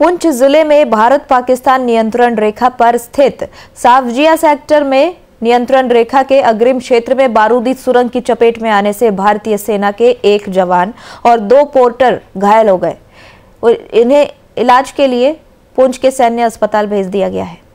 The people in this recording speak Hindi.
पुंछ जिले में भारत पाकिस्तान नियंत्रण रेखा पर स्थित सावजिया सेक्टर में नियंत्रण रेखा के अग्रिम क्षेत्र में बारूदी सुरंग की चपेट में आने से भारतीय सेना के एक जवान और दो पोर्टर घायल हो गए इन्हें इलाज के लिए पुंछ के सैन्य अस्पताल भेज दिया गया है